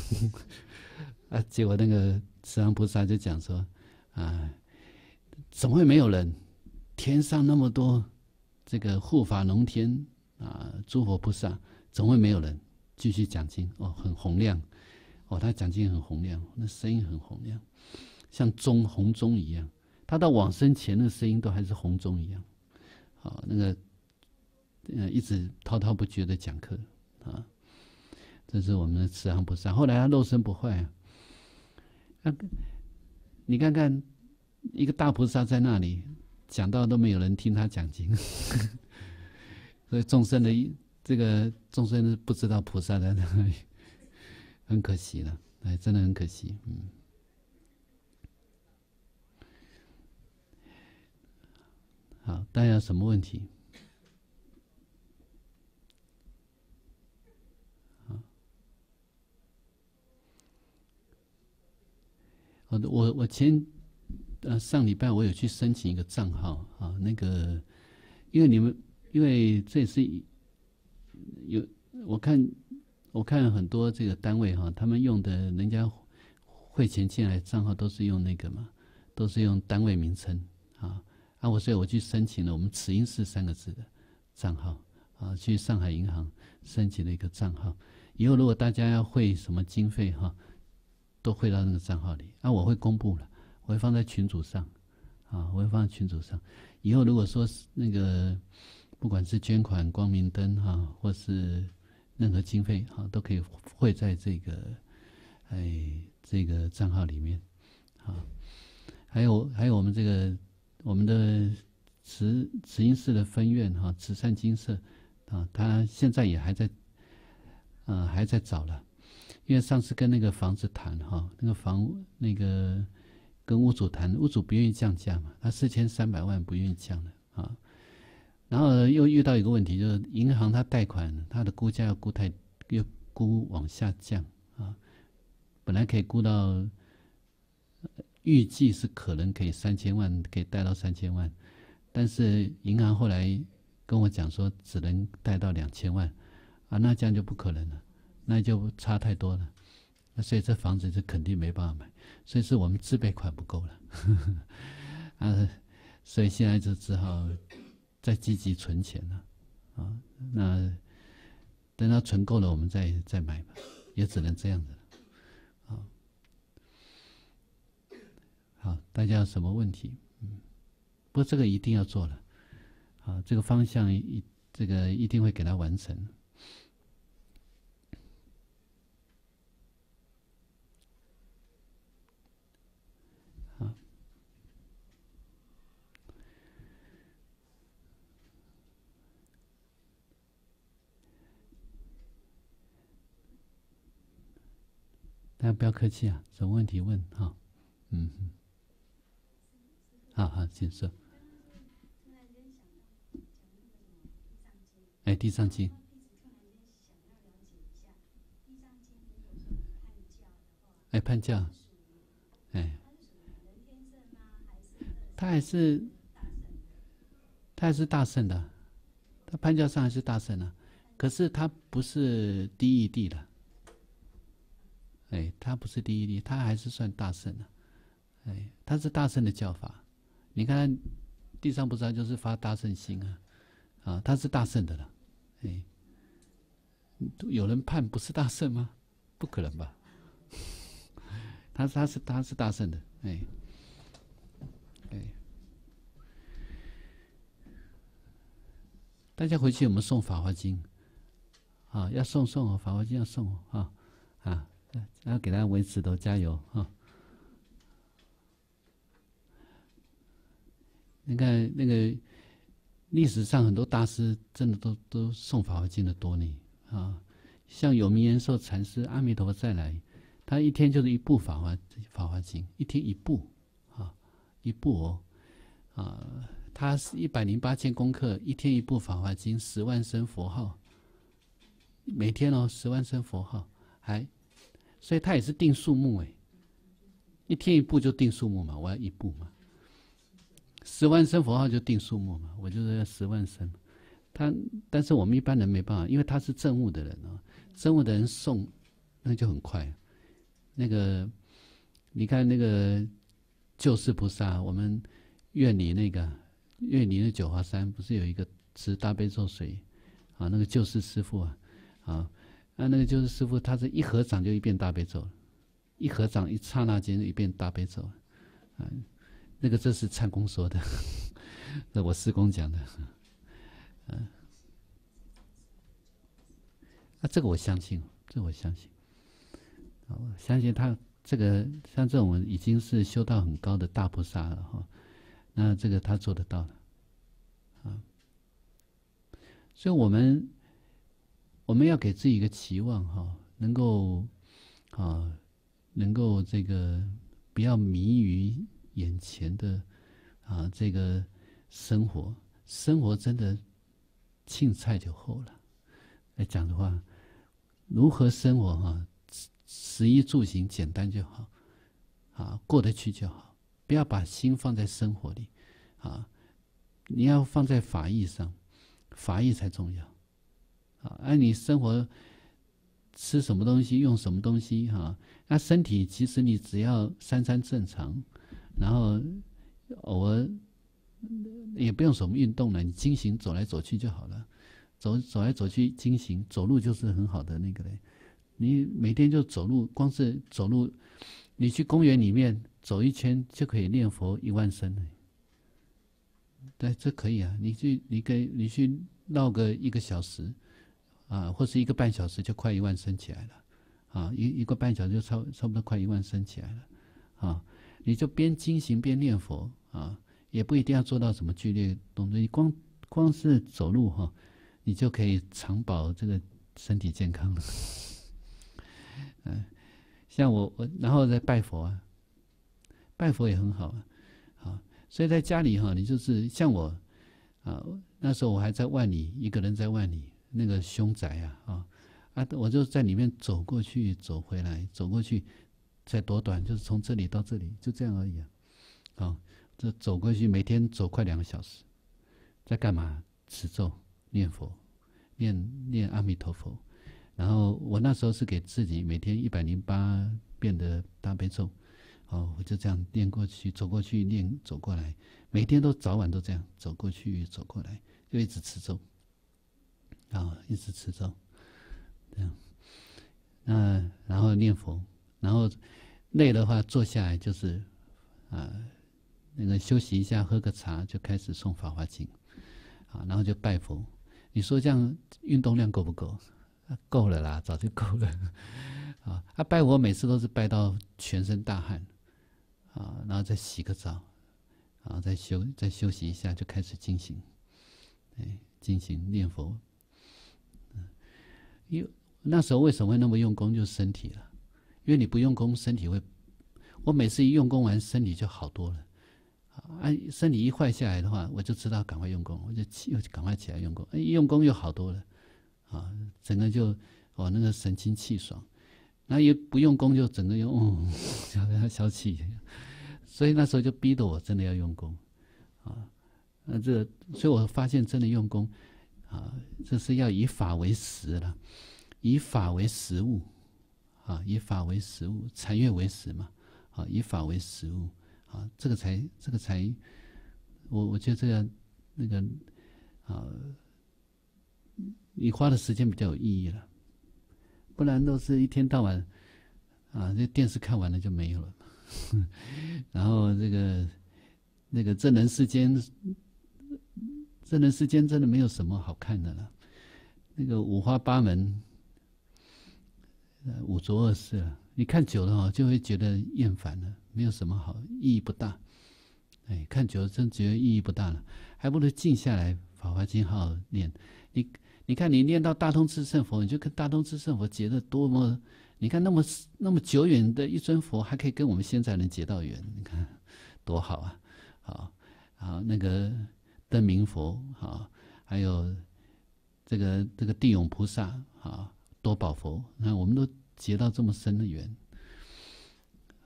啊，结果那个慈航菩萨就讲说：“啊，怎么会没有人？”天上那么多，这个护法龙天啊，诸佛菩萨，怎么会没有人继续讲经？哦，很洪亮，哦，他讲经很洪亮，那声音很洪亮，像钟红钟一样。他到往生前，的声音都还是红钟一样。好，那个呃，一直滔滔不绝的讲课啊。这是我们的慈航菩萨。后来他肉身不坏啊。那个，你看看一个大菩萨在那里。讲到都没有人听他讲经，所以众生的这个众生不知道菩萨在哪里，很可惜了，哎，真的很可惜，嗯。好，大家什么问题？我我我前。呃，上礼拜我有去申请一个账号啊，那个因为你们，因为这也是有我看我看很多这个单位哈，他们用的人家汇钱进来账号都是用那个嘛，都是用单位名称啊。啊，我所以我去申请了我们慈英寺三个字的账号啊，去上海银行申请了一个账号。以后如果大家要汇什么经费哈，都汇到那个账号里。啊，我会公布了。我会放在群组上，啊，我会放在群组上。以后如果说是那个，不管是捐款、光明灯哈，或是任何经费哈，都可以汇在这个哎这个账号里面，啊。还有还有，我们这个我们的慈慈云寺的分院哈，慈善金色啊，他现在也还在，啊，还在找了，因为上次跟那个房子谈哈，那个房那个。跟屋主谈，屋主不愿意降价嘛？他四千三百万不愿意降的啊。然后又遇到一个问题，就是银行他贷款，他的估价要估太，要估往下降啊。本来可以估到，预计是可能可以三千万，可以贷到三千万，但是银行后来跟我讲说，只能贷到两千万，啊，那这样就不可能了，那就差太多了。所以这房子是肯定没办法买，所以是我们自备款不够了，啊，所以现在就只好再积极存钱了，啊，那等他存够了，我们再再买吧，也只能这样子了，啊，好，大家有什么问题？嗯，不过这个一定要做了，啊，这个方向一这个一定会给他完成。那不要客气啊，什么问题问哈？嗯，好好，请说。哎，地藏经。哎，判教。哎。他还是他还是大圣的，他判教上还是大圣啊。可是他不是第一地的。哎，他不是第一例，他还是算大圣呢。哎，他是大圣的叫法。你看，地上菩萨就是发大圣心啊，啊，他是大圣的了。哎，有人判不是大圣吗？不可能吧？他他是他是大圣的。哎，哎，大家回去我们送《法华经》，啊，要送送法华经》要送啊，啊。然后给家维持都加油哈！你看那个历史上很多大师真的都都送《法华经》的多呢啊，像有名延寿禅师、阿弥陀佛再来，他一天就是一部《法华》《法华经》，一天一部啊，一部哦啊，他是一百零八千功课，一天一部《法华经》，十万声佛号，每天哦十万声佛号还。所以他也是定数目哎，一天一步就定数目嘛，我要一步嘛。十万生佛号就定数目嘛，我就是十万生。他但是我们一般人没办法，因为他是政务的人啊，政务的人送，那就很快。那个，你看那个救世菩萨，我们院你那个院你那九华山不是有一个持大悲咒水啊？那个救世师傅啊，啊。啊，那个就是师傅，他这一合掌就一遍大悲咒一合掌一刹那间就一遍大悲咒，啊，那个这是禅公说的，那我师公讲的，嗯，啊，这个我相信，这我相信，我相信他这个像这种已经是修到很高的大菩萨了哈，那这个他做得到了，啊，所以我们。我们要给自己一个期望，哈，能够，啊，能够这个不要迷于眼前的，啊，这个生活，生活真的庆菜就厚了。来讲的话，如何生活哈，食衣住行简单就好，啊，过得去就好，不要把心放在生活里，啊，你要放在法义上，法义才重要。啊，那你生活吃什么东西，用什么东西？哈，那身体其实你只要三餐正常，然后偶尔也不用什么运动了，你经行走来走去就好了。走走来走去精行走路就是很好的那个嘞。你每天就走路，光是走路，你去公园里面走一圈就可以念佛一万声了。对，这可以啊，你去，你跟你去绕个一个小时。啊，或是一个半小时就快一万升起来了，啊，一一个半小时就超差不多快一万升起来了，啊，你就边进行边念佛啊，也不一定要做到什么剧烈动作，你光光是走路哈，你就可以长保这个身体健康了。嗯，像我我然后再拜佛啊，拜佛也很好啊，好，所以在家里哈，你就是像我啊，那时候我还在万里，一个人在万里。那个凶宅呀，啊，啊，我就在里面走过去，走回来，走过去，才多短，就是从这里到这里，就这样而已啊。哦，这走过去，每天走快两个小时，在干嘛？持咒、念佛、念念阿弥陀佛。然后我那时候是给自己每天一百零八遍的大悲咒，哦，我就这样念过去，走过去念，走过来，每天都早晚都这样走过去走过来，就一直持咒。啊，一直持咒，这样，那然后念佛，然后累的话坐下来就是，啊，那个休息一下，喝个茶，就开始诵《法华经》，啊，然后就拜佛。你说这样运动量够不够？够了啦，早就够了。啊，啊拜佛每次都是拜到全身大汗，啊，然后再洗个澡，啊，再休再休息一下就开始进行，哎，进行念佛。因为那时候为什么会那么用功，就是身体了。因为你不用功，身体会，我每次一用功完，身体就好多了。啊，身体一坏下来的话，我就知道赶快用功，我就起，赶快起来用功。一用功又好多了，啊，整个就我那个神清气爽。那一不用功，就整个用，要要消气。所以那时候就逼得我真的要用功，啊，那这，所以我发现真的用功。啊，这是要以法为食了，以法为食物，啊，以法为食物，禅悦为食嘛，啊，以法为食物，啊，这个才这个才，我我觉得这个那个啊，你花的时间比较有意义了，不然都是一天到晚，啊，这电视看完了就没有了，然后这个那个真人世间。这人世间真的没有什么好看的了，那个五花八门，五浊恶世，你看久了就会觉得厌烦了，没有什么好，意义不大。哎，看久了真觉得意义不大了，还不如静下来《法华经》好念。你你看，你念到大通智胜佛，你就跟大通智胜佛结的多么？你看那么那么久远的一尊佛，还可以跟我们现在能结到缘，你看多好啊！好，好那个。灯明佛啊，还有这个这个地涌菩萨啊，多宝佛，那我们都结到这么深的缘，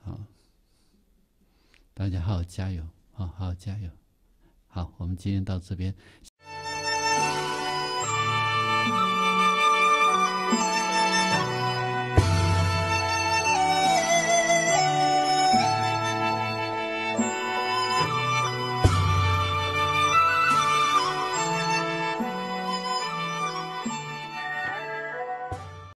好，大家好好加油啊，好加油，好，我们今天到这边。